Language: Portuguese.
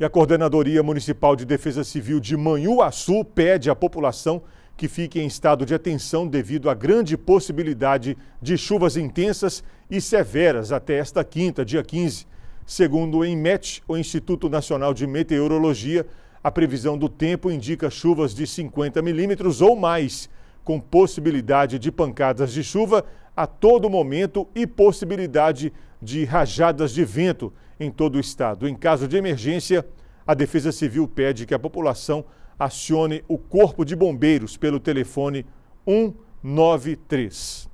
E a Coordenadoria Municipal de Defesa Civil de Manhuaçu pede à população que fique em estado de atenção devido à grande possibilidade de chuvas intensas e severas até esta quinta, dia 15. Segundo o INMET, o Instituto Nacional de Meteorologia, a previsão do tempo indica chuvas de 50 milímetros ou mais com possibilidade de pancadas de chuva a todo momento e possibilidade de rajadas de vento em todo o estado. Em caso de emergência, a Defesa Civil pede que a população acione o Corpo de Bombeiros pelo telefone 193.